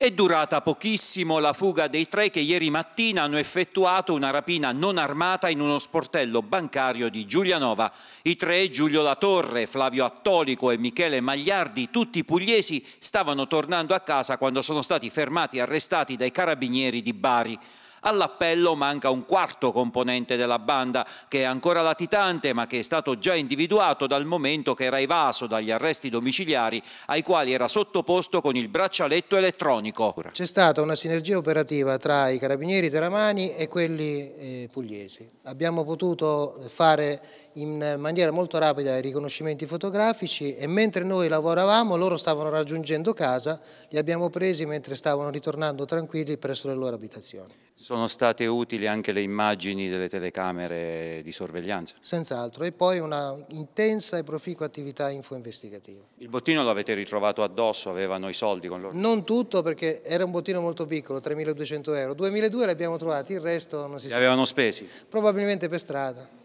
È durata pochissimo la fuga dei tre che ieri mattina hanno effettuato una rapina non armata in uno sportello bancario di Giulianova. I tre, Giulio Latorre, Flavio Attolico e Michele Magliardi, tutti pugliesi, stavano tornando a casa quando sono stati fermati e arrestati dai carabinieri di Bari. All'appello manca un quarto componente della banda che è ancora latitante ma che è stato già individuato dal momento che era evaso dagli arresti domiciliari ai quali era sottoposto con il braccialetto elettronico. C'è stata una sinergia operativa tra i carabinieri teramani e quelli eh, pugliesi. Abbiamo potuto fare in maniera molto rapida i riconoscimenti fotografici e mentre noi lavoravamo loro stavano raggiungendo casa, li abbiamo presi mentre stavano ritornando tranquilli presso le loro abitazioni. Sono state utili anche le immagini delle telecamere di sorveglianza? Senz'altro, e poi una intensa e proficua attività info-investigativa. Il bottino l'avete ritrovato addosso, avevano i soldi con loro? Non tutto, perché era un bottino molto piccolo, 3.200 euro. 2.200 li abbiamo trovati, il resto non si sa. Li avevano spesi? Probabilmente per strada.